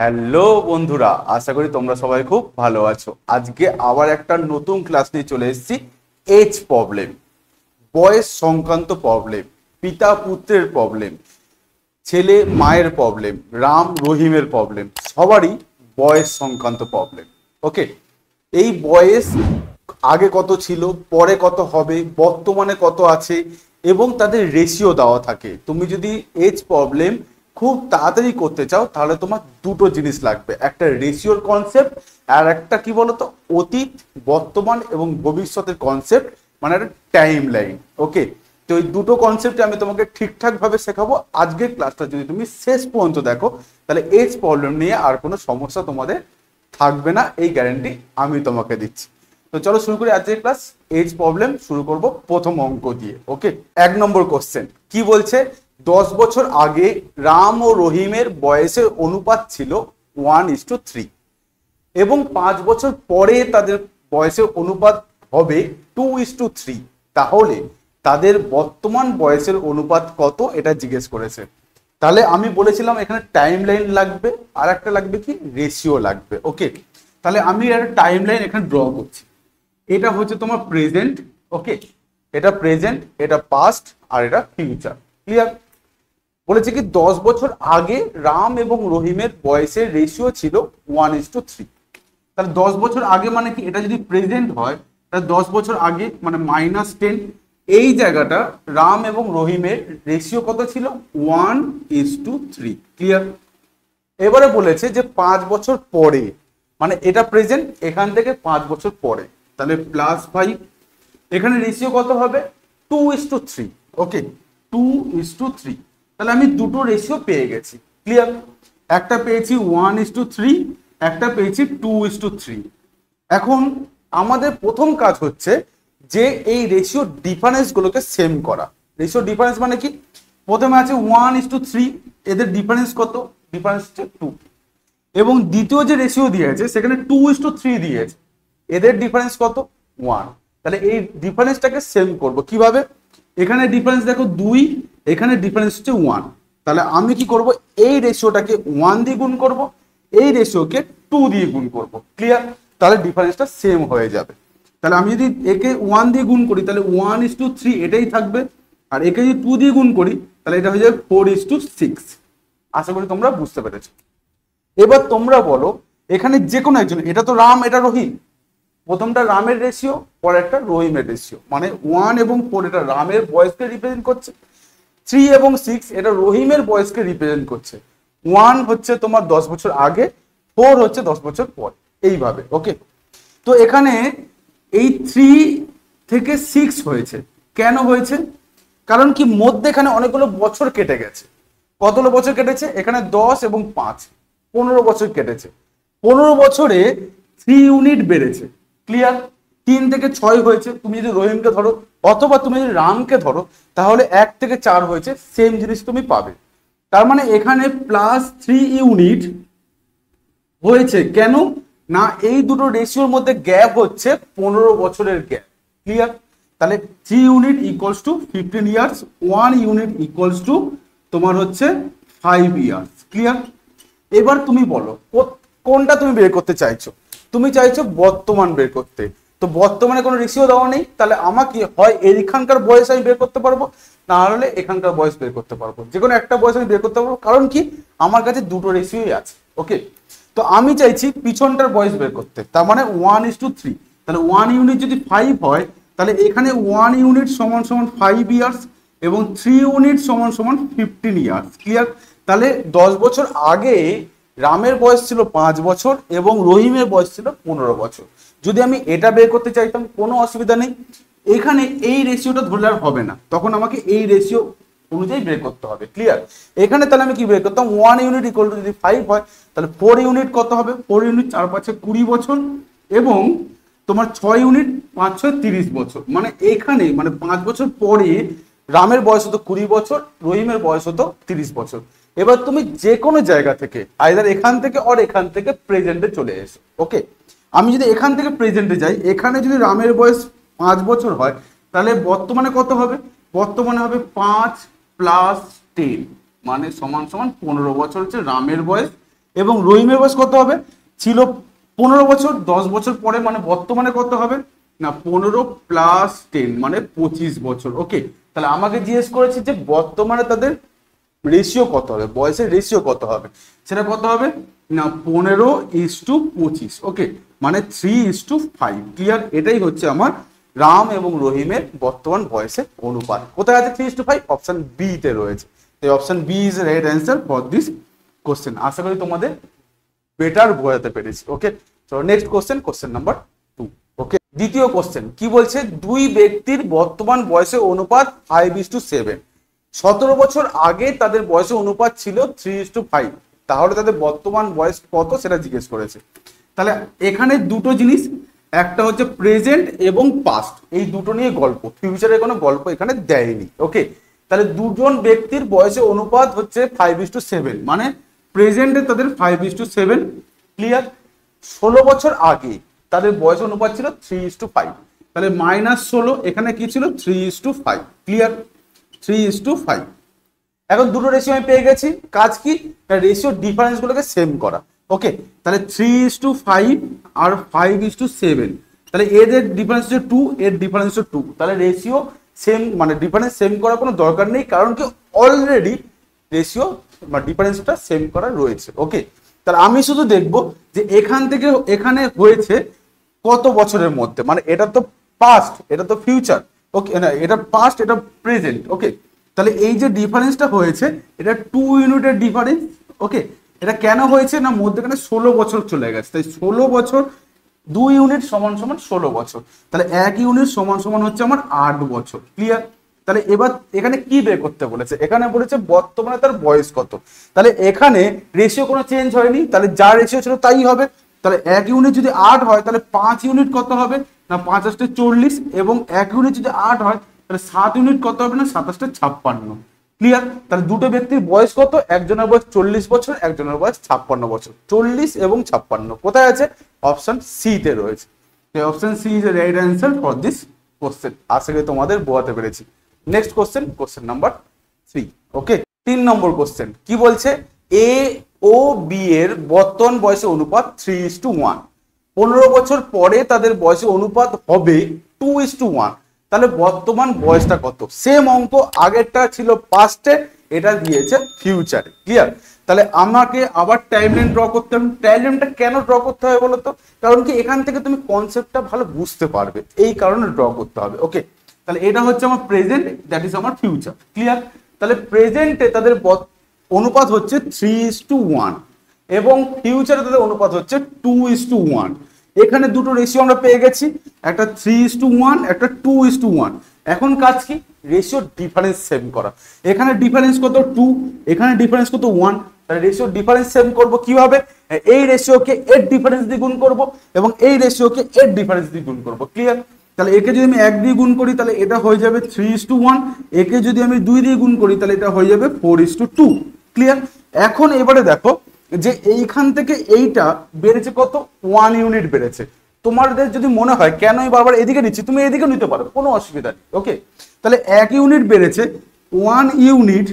hello বন্ধুরা আশা করি তোমরা সবাই খুব ভালো আছো আজকে আবার একটা নতুন ক্লাস নিয়ে চলে এসেছি এজ প্রবলেম বয়স সংক্রান্ত প্রবলেম পিতা পুত্রের প্রবলেম ছেলে মায়ের প্রবলেম রাম রহিমের প্রবলেম সবারই বয়স সংক্রান্ত প্রবলেম ওকে এই বয়স আগে কত ছিল পরে কত হবে বর্তমানে কত আছে এবং তাদের রেশিও দেওয়া থাকে তুমি যদি এজ প্রবলেম খুব তাড়াতাড়ি করতে চাও তাহলে তোমার দুটো জিনিস লাগবে একটা রেশিওর কনসেপ্ট আর একটা কি বলতো অতীত বর্তমান এবং ভবিষ্যতের কনসেপ্ট মানে একটা টাইম লাইন ওকে তো এই দুটো কনসেপ্টে আমি তোমাকে ঠিকঠাকভাবে শেখাবো আজকের ক্লাসটা যদি তুমি শেষ পর্যন্ত দেখো তাহলে এজ প্রবলেম নিয়ে আর কোনো সমস্যা তোমাদের থাকবে না এই গ্যারেন্টি আমি তোমাকে দিচ্ছি তো চলো শুরু করি আজকের ক্লাস এইজ প্রবলেম শুরু করব প্রথম অঙ্ক দিয়ে ওকে এক নম্বর কোশ্চেন কি বলছে দশ বছর আগে রাম ও রহিমের বয়সের অনুপাত ছিল ওয়ান ইস টু থ্রি এবং পাঁচ বছর পরে তাদের বয়সের অনুপাত হবে টু ইস টু থ্রি তাহলে তাদের বর্তমান বয়সের অনুপাত কত এটা জিজ্ঞেস করেছে তাহলে আমি বলেছিলাম এখানে টাইম লাইন লাগবে আর একটা লাগবে কি রেশিও লাগবে ওকে তাহলে আমি একটা টাইম লাইন এখানে ড্র করছি এটা হচ্ছে তোমার প্রেজেন্ট ওকে এটা প্রেজেন্ট এটা পাস্ট আর এটা ফিউচার ক্লিয়ার বলেছে কি দশ বছর আগে রাম এবং রহিমের বয়সের রেশিও ছিল ওয়ান ইস টু থ্রি তাহলে দশ বছর আগে মানে কি এটা যদি প্রেজেন্ট হয় তাহলে দশ বছর আগে মানে মাইনাস টেন এই জায়গাটা রাম এবং রহিমের রেশিও কত ছিল one is to three clear এবারে বলেছে যে পাঁচ বছর পরে মানে এটা প্রেজেন্ট এখান থেকে পাঁচ বছর পরে তাহলে প্লাস ফাইভ এখানে রেশিও কত হবে two is to three okay two is to three তাহলে আমি দুটো রেশিও পেয়ে গেছি ক্লিয়ার একটা পেয়েছি ওয়ান ইস টু থ্রি একটা পেয়েছি টু ইস টু থ্রি এখন আমাদের প্রথম কাজ হচ্ছে যে এই রেশিও ডিফারেন্সগুলোকে সেম করা রেশিও ডিফারেন্স মানে কি প্রথমে আছে ওয়ান ইস টু থ্রি এদের ডিফারেন্স কত ডিফারেন্স হচ্ছে টু এবং দ্বিতীয় যে রেশিও দিয়েছে সেখানে টু ইস টু থ্রি দিয়েছে এদের ডিফারেন্স কত ওয়ান তাহলে এই ডিফারেন্সটাকে সেম করবো কিভাবে এখানে ডিফারেন্স দেখো দুই এখানে ডিফারেন্স হচ্ছে ওয়ান তাহলে আমি কি করব এই রেশিওটাকে ওয়ান দিয়ে গুণ করবো এই রেশিওকে টু দিয়ে গুণ করব ক্লিয়ার তাহলে ডিফারেন্সটা সেম হয়ে যাবে তাহলে আমি যদি একে ওয়ান দিয়ে গুণ করি তাহলে ওয়ান ইস টু থ্রি এটাই থাকবে আর একে যদি টু দিয়ে গুণ করি তাহলে এটা হয়ে যাবে ফোর ইস টু সিক্স আশা করি তোমরা বুঝতে পেরেছো এবার তোমরা বলো এখানে যে কোনো একজন এটা তো রাম এটা রহিম প্রথমটা রামের রেশিও পরেরটা রহিমের রেশিও মানে ওয়ান এবং ফোর এটা রামের বয়সকে রিপ্রেজেন্ট করছে থ্রি এবং সিক্স এটা রহিমের বয়সকে রিপ্রেজেন্ট করছে ওয়ান হচ্ছে তোমার দশ বছর আগে ফোর হচ্ছে দশ বছর পর এইভাবে ওকে তো এখানে এই থ্রি থেকে সিক্স হয়েছে কেন হয়েছে কারণ কি মধ্যে এখানে অনেকগুলো বছর কেটে গেছে কতগুলো বছর কেটেছে এখানে দশ এবং পাঁচ পনেরো বছর কেটেছে পনেরো বছরে থ্রি ইউনিট বেড়েছে ক্লিয়ার তিন থেকে ছয় হয়েছে তুমি যদি রহিমকে ধরো অথবা তুমি যদি রামকে ধরো তাহলে এক থেকে চার হয়েছে সেম জিনিস তুমি পাবে তার মানে এখানে প্লাস থ্রি ইউনিট হয়েছে কেন না এই দুটো রেশিওর মধ্যে গ্যাপ হচ্ছে পনেরো বছরের গ্যাপ ক্লিয়ার তাহলে three unit equals to fifteen years one unit equals to তোমার হচ্ছে ফাইভ ইয়ার্স ক্লিয়ার এবার তুমি বলো কোনটা তুমি বের করতে চাইছো তুমি চাইছো বর্তমান বের করতে তো বর্তমানে কোনো রিক্সিও দেওয়া নেই তাহলে আমাকে হয় এইখানকার বয়স আমি বের করতে পারবো না হলে এখানকার বয়স বের করতে পারবো যে কোনো একটা বয়স আমি বের করতে পারবো কারণ কি আমার কাছে দুটো রেশিওই আছে ওকে তো আমি চাইছি পিছনটার বয়স বের করতে তার মানে ওয়ান ইস টু থ্রি তাহলে ওয়ান ইউনিট যদি ফাইভ হয় তাহলে এখানে ওয়ান ইউনিট সমান সমান ফাইভ ইয়ার্স এবং থ্রি ইউনিট সমান সমান ফিফটিন ইয়ার্স ক্লিয়ার তাহলে দশ বছর আগে রামের বয়স ছিল পাঁচ বছর এবং রহিমের বয়স ছিল পনেরো বছর যদি আমি এটা বের করতে চাইতাম কোনো অসুবিধা নেই এখানে এই রেশিওটা ধরলে আর হবে না তখন আমাকে এই রেশিও অনুযায়ী বের করতে হবে ক্লিয়ার এখানে তাহলে আমি কি বের করতাম ওয়ান ইউনিট ইকুয়াল টু যদি ফাইভ হয় তাহলে ফোর ইউনিট কত হবে ফোর ইউনিট চার পাঁচে কুড়ি বছর এবং তোমার ছয় ইউনিট পাঁচ ছয় তিরিশ বছর মানে এখানে মানে পাঁচ বছর পরে রামের বয়স হতো কুড়ি বছর রহিমের বয়স হতো তিরিশ বছর এবার তুমি যে কোনো জায়গা থেকে আইদার এখান থেকে অর এখান থেকে প্রেজেন্টে চলে এসো ওকে আমি যদি এখান থেকে প্রেজেন্টে যাই এখানে যদি রামের বয়স পাঁচ বছর হয় তাহলে বর্তমানে কত হবে বর্তমানে হবে পাঁচ প্লাস টেন মানে সমান সমান পনেরো বছর হচ্ছে রামের বয়স এবং রহিমের বয়স কত হবে ছিল পনেরো বছর দশ বছর পরে মানে বর্তমানে কত হবে না পনেরো প্লাস টেন মানে পঁচিশ বছর ওকে তাহলে আমাকে জিজ্ঞেস করেছে যে বর্তমানে তাদের রেশিও কত হবে বয়সের রেশিও কত হবে সেটা কত হবে না পনেরো ইস টু পঁচিশ ওকে মানে three is to five clear এটাই হচ্ছে আমার রাম এবং রহিমের বর্তমান বয়সের অনুপাত কোথায় আছে three is to five option বিতে রয়েছে এই option B is right answer for this question আশা করি তোমাদের বেটার বোঝাতে পেরেছি ওকে চলো next question question number two okay দ্বিতীয় কোশ্চেন কি বলছে দুই ব্যক্তির বর্তমান বয়সের অনুপাত ফাইভ ইস টু সেভেন সতেরো বছর আগে তাদের বয়সের অনুপাত ছিল থ্রি ইস টু ফাইভ তাহলে তাদের বর্তমান বয়স কত সেটা জিজ্ঞেস করেছে তাহলে এখানে দুটো জিনিস একটা হচ্ছে প্রেজেন্ট এবং পাস্ট এই দুটো নিয়ে গল্প ফিউচারের কোনো গল্প এখানে দেয়নি ওকে তাহলে দুজন ব্যক্তির বয়সে অনুপাত হচ্ছে ফাইভ ইস টু সেভেন মানে প্রেজেন্টে তাদের five is to seven clear ষোলো বছর আগে তাদের বয়স অনুপাত ছিল থ্রি ইস টু ফাইভ তাহলে মাইনাস ষোলো এখানে কি ছিল three is to five clear three is to five এখন দুটো রেশিও আমি পেয়ে গেছি কাজ কি রেশিও ডিফারেন্সগুলোকে সেম করা ওকে তাহলে থ্রি ইস টু ফাইভ আর ফাইভ ইস টু সেভেন তাহলে এদের ডিফারেন্স হচ্ছে টু এর ডিফারেন্স হচ্ছে টু তাহলে রেশিও সেম মানে ডিফারেন্স সেম করার কোনো দরকার নেই কারণ কি অলরেডি রেশিও বা ডিফারেন্সটা সেম করা রয়েছে ওকে তাহলে আমি শুধু দেখব যে এখান থেকে এখানে হয়েছে কত বছরের মধ্যে মানে এটা তো পাস্ট এটা তো ফিউচার ওকে না এটা পাস্ট এটা প্রেজেন্ট ওকে তাহলে এই যে ডিফারেন্সটা হয়েছে এটা টু ইউনিটের ডিফারেন্স ওকে এটা কেন হয়েছে না মধ্যেখানে ষোলো বছর চলে গেছে তাই ষোলো বছর দুই ইউনিট সমান সমান ষোলো বছর তাহলে এক ইউনিট সমান সমান হচ্ছে আমার আট বছর ক্লিয়ার তাহলে এবার এখানে কি বের করতে বলেছে এখানে বলেছে বর্তমানে তার বয়স কত তাহলে এখানে রেশিও কোনো চেঞ্জ হয়নি তাহলে যা রেশিও ছিল তাই হবে তাহলে এক ইউনিট যদি আট হয় তাহলে পাঁচ ইউনিট কত হবে না পাঁচাশটা চল্লিশ এবং এক ইউনিট যদি আট হয় তাহলে সাত ইউনিট কত হবে না সাতাশটা ছাপ্পান্ন ক্লিয়ার তাহলে দুটো ব্যক্তির বয়স কত একজনের বয়স চল্লিশ বছর একজনের বয়স ছাপ্পান্ন বছর চল্লিশ এবং ছাপ্পান্ন কোথায় আছে অপশন সিতে রয়েছে option C is right answer for this question আশা করি তোমাদের বোঝাতে পেরেছি next question question number three okay তিন নম্বর কোশ্চেন কি বলছে এ ও বি এর বর্তমান বয়সের অনুপাত থ্রি ইস টু ওয়ান পনেরো বছর পরে তাদের বয়সে অনুপাত হবে টু ইস টু ওয়ান তাহলে বর্তমান বয়সটা কত সেম অঙ্ক আগেরটা ছিল পাস্টে এটা দিয়েছে ফিউচারে ক্লিয়ার তাহলে আমাকে আবার টাইম লাইন ড্র করতে হবে টাইম লাইনটা কেন ড্র করতে হবে বলো তো কারণ কি এখান থেকে তুমি কনসেপ্টটা ভালো বুঝতে পারবে এই কারণে ড্র করতে হবে ওকে তাহলে এটা হচ্ছে আমার প্রেজেন্ট দ্যাট ইজ আমার ফিউচার ক্লিয়ার তাহলে প্রেজেন্টে তাদের অনুপাত হচ্ছে থ্রি ইস টু ওয়ান এবং ফিউচারে তাদের অনুপাত হচ্ছে টু ইস টু ওয়ান এখানে দুটো রেশিও আমরা পেয়ে গেছি একটা থ্রি ইস টু ওয়ান একটা টু ইস টু ওয়ান এখন কাজ কি রেশিও ডিফারেন্স সেম করা এখানে ডিফারেন্স কত টু এখানে ডিফারেন্স কত ওয়ান তাহলে রেশিও ডিফারেন্স সেম করব কিভাবে এই রেশিওকে এর ডিফারেন্স দিয়ে গুণ করবো এবং এই রেশিওকে এর ডিফারেন্স দিয়ে গুণ করবো ক্লিয়ার তাহলে একে যদি আমি এক দিয়ে গুণ করি তাহলে এটা হয়ে যাবে থ্রি ইস টু ওয়ান একে যদি আমি দুই দিয়ে গুণ করি তাহলে এটা হয়ে যাবে four is to two clear এখন এবারে দেখো যে এইখান থেকে এইটা বেড়েছে কত ওয়ান ইউনিট বেড়েছে তোমাদের যদি মনে হয় কেন বারবার এদিকে নিচ্ছি তুমি এদিকে নিতে পারো কোনো অসুবিধা নেই ওকে তাহলে এক ইউনিট বেড়েছে ওয়ান ইউনিট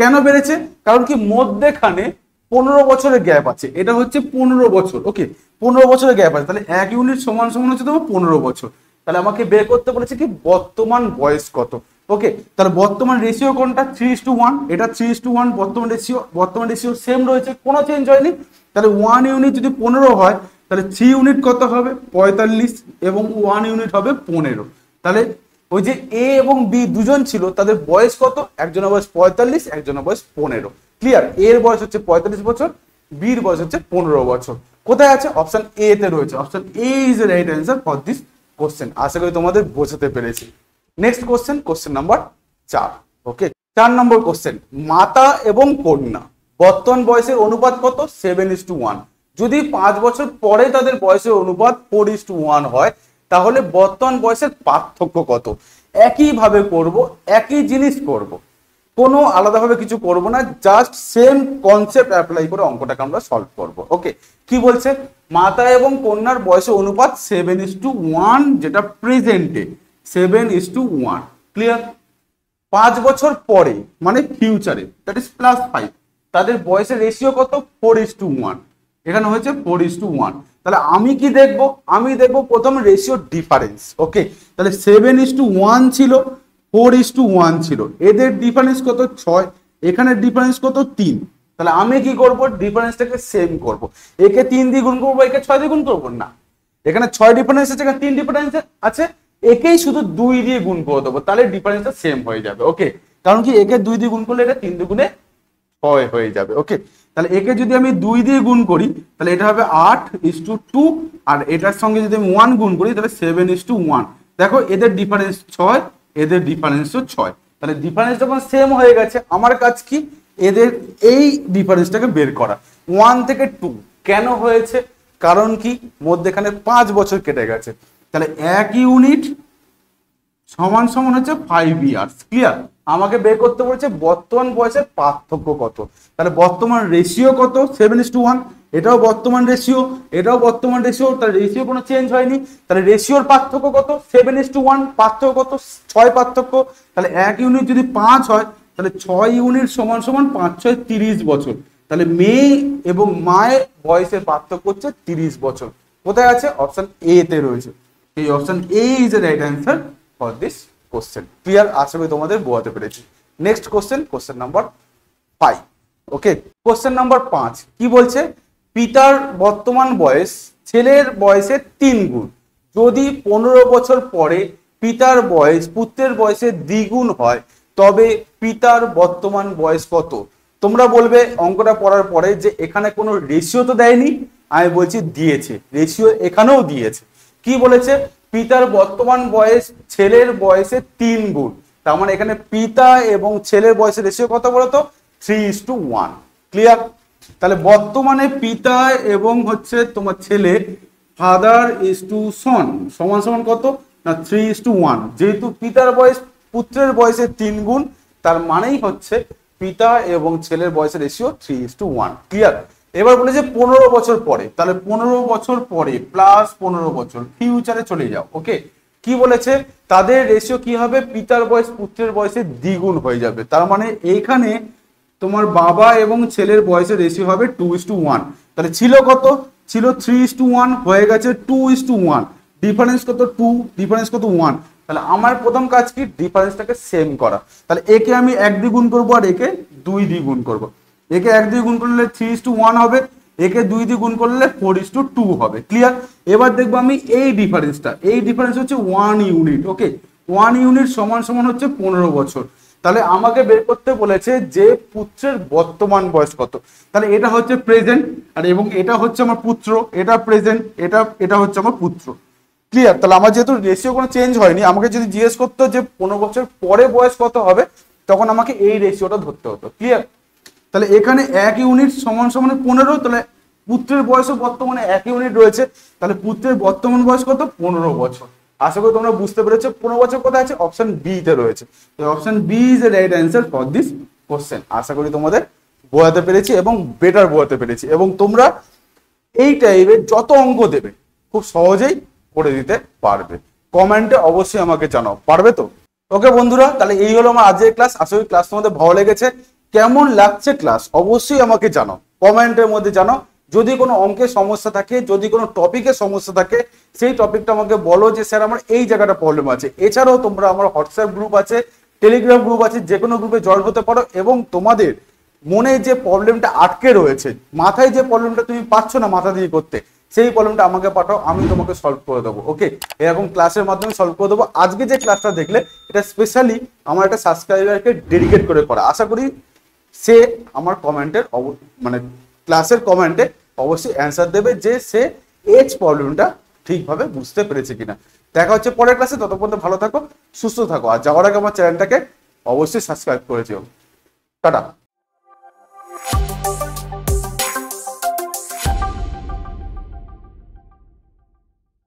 কেন বেড়েছে কারণ কি মধ্যেখানে পনেরো বছরের গ্যাপ আছে এটা হচ্ছে পনেরো বছর ওকে পনেরো বছরের গ্যাপ আছে তাহলে এক ইউনিট সমান সমান হচ্ছে তোমার পনেরো বছর তাহলে আমাকে বের করতে বলেছে কি বর্তমান বয়স কত ওকে তাহলে বর্তমান রেশিও কোনটা থ্রি ইস টু ওয়ান এটা থ্রি ইস টু ওয়ান বর্তমান রেশিও বর্তমান রেশিও সেম রয়েছে কোনো চেঞ্জ হয়নি তাহলে ওয়ান ইউনিট যদি পনেরো হয় তাহলে থ্রি ইউনিট কত হবে পঁয়তাল্লিশ এবং ওয়ান ইউনিট হবে পনেরো তাহলে ওই যে এ এবং বি দুজন ছিল তাদের বয়স কত একজনের বয়স পঁয়তাল্লিশ একজনের বয়স পনেরো ক্লিয়ার এর বয়স হচ্ছে পঁয়তাল্লিশ বছর বির বয়স হচ্ছে পনেরো বছর কোথায় আছে অপশন এ তে রয়েছে option A is right answer for this question আশা করি তোমাদের বোঝাতে পেরেছি নেক্সট কোশ্চেন কোশ্চেন নাম্বার চার ওকে চার নম্বর কোশ্চেন মাতা এবং কন্যা বর্তমান বয়সের অনুপাত কত সেভেন ইস টু ওয়ান যদি পাঁচ বছর পরে তাদের বয়সের অনুপাত ফোর ইস টু ওয়ান হয় তাহলে বর্তমান বয়সের পার্থক্য কত একইভাবে করব একই জিনিস করব কোনো আলাদাভাবে কিছু করব না জাস্ট সেম কনসেপ্ট অ্যাপ্লাই করে অঙ্কটাকে আমরা সলভ করব ওকে কি বলছে মাতা এবং কন্যার বয়সের অনুপাত সেভেন ইস টু ওয়ান যেটা প্রেজেন্টে seven is to one clear পাঁচ বছর পরে মানে ফিউচারে দ্যাট ইজ প্লাস ফাইভ তাদের বয়সের রেশিও কত ফোর ইস টু ওয়ান এখানে হয়েছে ফোর ইস টু ওয়ান তাহলে আমি কি দেখব আমি দেখব প্রথম রেশিও ডিফারেন্স ওকে তাহলে সেভেন ইস টু ওয়ান ছিল ফোর ইস টু ওয়ান ছিল এদের ডিফারেন্স কত ছয় এখানে ডিফারেন্স কত তিন তাহলে আমি কি করবো ডিফারেন্সটাকে সেম করব একে তিন দিয়ে গুণ করবো একে ছয় দিয়ে গুণ করবো না এখানে ছয় ডিফারেন্স আছে তিন ডিফারেন্স আছে একেই শুধু দুই দিয়ে গুণ করে দেবো তাহলে ডিফারেন্সটা সেম হয়ে যাবে ওকে কারণ কি একে দুই দিয়ে গুণ করলে এটা তিন দুগুণে ছয় হয়ে যাবে ওকে তাহলে একে যদি আমি দুই দিয়ে গুণ করি তাহলে এটা হবে আট ইস টু টু আর এটার সঙ্গে যদি আমি ওয়ান গুণ করি তাহলে সেভেন ইস টু ওয়ান দেখো এদের ডিফারেন্স ছয় এদের ডিফারেন্সও ছয় তাহলে ডিফারেন্স যখন সেম হয়ে গেছে আমার কাজ কি এদের এই ডিফারেন্সটাকে বের করা ওয়ান থেকে টু কেন হয়েছে কারণ কি মধ্যেখানে পাঁচ বছর কেটে গেছে তাহলে এক ইউনিট সমান সমান হচ্ছে ফাইভ ইয়ার্স ক্লিয়ার আমাকে বের করতে বলছে বর্তমান বয়সের পার্থক্য কত তাহলে বর্তমান রেশিও কত সেভেন ইস টু ওয়ান এটাও বর্তমান রেশিও এটাও বর্তমান রেশিও তাহলে রেশিও কোনো চেঞ্জ হয়নি তাহলে রেশিওর পার্থক্য কত সেভেন ইস টু ওয়ান পার্থক্য কত ছয় পার্থক্য তাহলে এক ইউনিট যদি পাঁচ হয় তাহলে ছয় ইউনিট সমান সমান পাঁচ ছয় তিরিশ বছর তাহলে মেয়ে এবং মায়ের বয়সের পার্থক্য হচ্ছে তিরিশ বছর কোথায় আছে অপশন এ তে রয়েছে এই option A is a right answer for this question clear আশা করি তোমাদের বোঝাতে পেরেছি next question question number five okay question number পাঁচ কি বলছে পিতার বর্তমান বয়স ছেলের বয়সের তিন গুণ যদি পনেরো বছর পরে পিতার বয়স পুত্রের বয়সের দ্বিগুণ হয় তবে পিতার বর্তমান বয়স কত তোমরা বলবে অঙ্কটা পড়ার পরে যে এখানে কোনো রেশিও তো দেয়নি আমি বলছি দিয়েছে রেশিও এখানেও দিয়েছে কি বলেছে পিতার বর্তমান বয়স ছেলের বয়সে তিন গুণ তার মানে এখানে পিতা এবং ছেলের বয়সের রেশিও কত বলতো three is to one clear তাহলে বর্তমানে পিতা এবং হচ্ছে তোমার ছেলে ফাদার ইস টু সন সমান সমান কত না থ্রি ইস টু ওয়ান যেহেতু পিতার বয়স পুত্রের বয়সে তিন গুণ তার মানেই হচ্ছে পিতা এবং ছেলের বয়সের ratio three is to one clear এবার বলেছে পনেরো বছর পরে তাহলে পনেরো বছর পরে প্লাস পনেরো বছর ফিউচারে চলে যাও ওকে কি বলেছে তাদের রেশিও কি হবে পিতার বয়স পুত্রের বয়সে দ্বিগুণ হয়ে যাবে তার মানে এইখানে তোমার বাবা এবং ছেলের বয়সের রেশিও হবে টু ইস টু ওয়ান তাহলে ছিল কত ছিল থ্রি ইস টু ওয়ান হয়ে গেছে two is to one difference কত টু ডিফারেন্স কত ওয়ান তাহলে আমার প্রথম কাজ কি ডিফারেন্সটাকে সেম করা তাহলে একে আমি এক দ্বিগুণ করবো আর একে দুই দ্বিগুণ করবো একে এক দুই গুণ করলে থ্রি ইস টু ওয়ান হবে একে দুই দিয়ে গুণ করলে ফোর ইস টু টু হবে ক্লিয়ার এবার দেখবো আমি এই ডিফারেন্সটা এই ডিফারেন্স হচ্ছে one unit okay one unit সমান সমান হচ্ছে পনেরো বছর তাহলে আমাকে বের করতে বলেছে যে পুত্রের বর্তমান বয়স কত তাহলে এটা হচ্ছে প্রেজেন্ট আর এবং এটা হচ্ছে আমার পুত্র এটা প্রেজেন্ট এটা এটা হচ্ছে আমার পুত্র ক্লিয়ার তাহলে আমার যেহেতু রেশিও কোনো চেঞ্জ হয়নি আমাকে যদি জিজ্ঞেস করতো যে পনেরো বছর পরে বয়স কত হবে তখন আমাকে এই রেশিওটা ধরতে হতো ক্লিয়ার তাহলে এখানে এক ইউনিট সমান সমান পনেরো তাহলে পুত্রের বয়সও বর্তমানে এক ইউনিট রয়েছে তাহলে পুত্রের বর্তমান বয়স কত পনেরো বছর আশা করি তোমরা বুঝতে পেরেছো পনেরো বছর কোথায় আছে অপশন বি তে রয়েছে option B is a right answer for this question আশা করি তোমাদের বোঝাতে পেরেছি এবং বেটার বোঝাতে পেরেছি এবং তোমরা এই টাইপের যত অঙ্ক দেবে খুব সহজেই করে দিতে পারবে কমেন্টে অবশ্যই আমাকে জানাও পারবে তো ওকে বন্ধুরা তাহলে এই হলো আমার আজকের ক্লাস আশা করি ক্লাস তোমাদের ভালো লেগেছে কেমন লাগছে ক্লাস অবশ্যই আমাকে জানাও কমেন্টের মধ্যে জানাও যদি কোনো অঙ্কের সমস্যা থাকে যদি কোনো টপিকের সমস্যা থাকে সেই টপিকটা আমাকে বলো যে স্যার আমার এই জায়গাটা প্রবলেম আছে এছাড়াও তোমরা আমার হোয়াটসঅ্যাপ গ্রুপ আছে টেলিগ্রাম গ্রুপ আছে যে কোনো গ্রুপে জয়েন হতে পারো এবং তোমাদের মনে যে প্রবলেমটা আটকে রয়েছে মাথায় যে প্রবলেমটা তুমি পাচ্ছ না মাথা দিয়ে করতে সেই প্রবলেমটা আমাকে পাঠাও আমি তোমাকে সলভ করে দেবো ওকে এরকম ক্লাসের মাধ্যমে সলভ করে দেবো আজকে যে ক্লাসটা দেখলে এটা স্পেশালি আমার একটা সাবস্ক্রাইবারকে ডেডিকেট করে করা আশা করি সে আমার কমেন্টের মানে ক্লাসের কমেন্টে অবশ্যই অ্যান্সার দেবে যে সে এজ প্রবলেমটা ঠিকভাবে বুঝতে পেরেছে কিনা দেখা হচ্ছে পরের ক্লাসে ততক্ষণ ভালো থাকো সুস্থ থাকো আর যাওয়ার আগে আমার চ্যানেলটাকে অবশ্যই সাবস্ক্রাইব করে যেও টাটা